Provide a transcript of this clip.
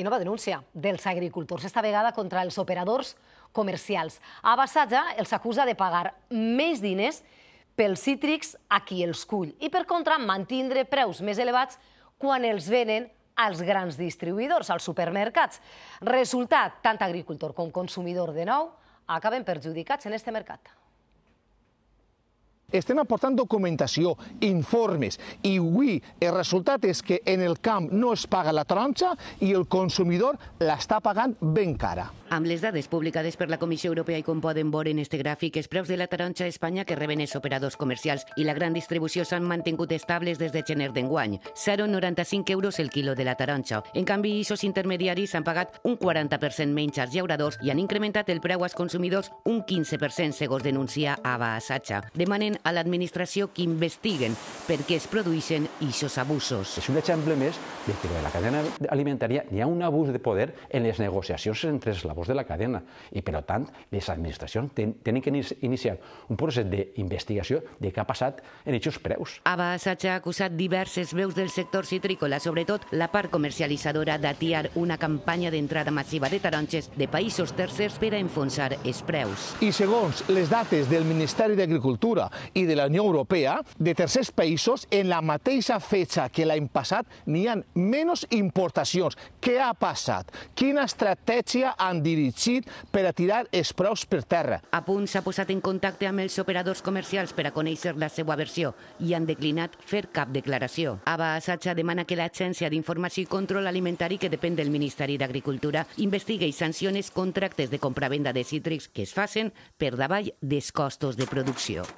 i nova denúncia dels agricultors, esta vegada contra els operadors comercials. A Bassatge els acusa de pagar més diners pels cítrics a qui els cull i, per contra, mantindre preus més elevats quan els venen als grans distribuïdors, als supermercats. Resultat, tant agricultor com consumidor de nou acaben perjudicats en este mercat estem aportant documentació, informes, i avui el resultat és que en el camp no es paga la taronja i el consumidor l'està pagant ben cara. Amb les dades publicades per la Comissió Europea i com poden veure en este gràfic, els preus de la taronja a Espanya que reben els operadors comercials i la gran distribució s'han mantingut estables des de gener d'enguany. 0,95 euros el quilo de la taronja. En canvi, aquests intermediaris han pagat un 40% menys als llauradors i han incrementat el preu als consumidors un 15% segons denuncia Ava Assatxa. Demanen a l'administració que investiguen per què es produeixen aquests abusos. És un exemple més de que de la cadena alimentària hi ha un abús de poder en les negociacions entre els labors de la cadena i, per tant, les administracions tenen que iniciar un procés d'investigació de què ha passat en aquests preus. Abbas ha acusat diverses veus del sector citrícola, sobretot la part comercialitzadora d'atiar una campanya d'entrada massiva de taronges de països tercers per a enfonsar els preus. I segons les dates del Ministeri d'Agricultura i de la Unió Europea de tercers països en la mateixa fecha que l'any passat n'hi ha menys importacions. Què ha passat? Quina estratègia han dirigit per a tirar els preus per terra? A punt s'ha posat en contacte amb els operadors comercials per a conèixer la seva versió i han declinat fer cap declaració. Ava Asatja demana que l'Agència d'Informació i Control Alimentari que depèn del Ministeri d'Agricultura investigui i sancione contractes de compravenda de cítrics que es facin per davall dels costos de producció.